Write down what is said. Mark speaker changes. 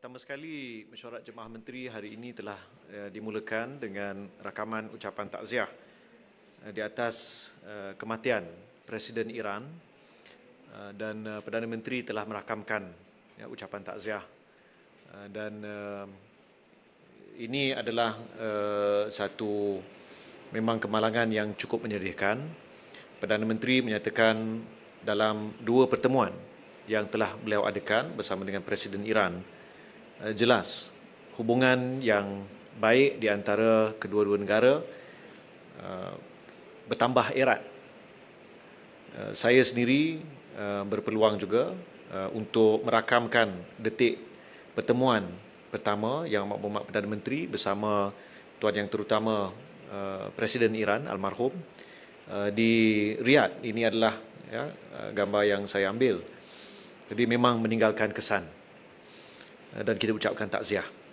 Speaker 1: pertama sekali mesyuarat jemaah menteri hari ini telah eh, dimulakan dengan rakaman ucapan takziah eh, di atas eh, kematian Presiden Iran dan Perdana Menteri telah merakamkan ya, ucapan takziah dan ini adalah satu memang kemalangan yang cukup menyedihkan. Perdana Menteri menyatakan dalam dua pertemuan yang telah beliau adakan bersama dengan Presiden Iran Eh, jelas hubungan yang baik di antara kedua-dua negara eh, bertambah erat. Eh, saya sendiri berpeluang juga untuk merakamkan detik pertemuan pertama yang Mak Bumat Perdana Menteri bersama Tuan Yang Terutama Presiden Iran Almarhum di Riyadh. Ini adalah ya, gambar yang saya ambil. Jadi memang meninggalkan kesan. Eh, dan kita ucapkan takziah.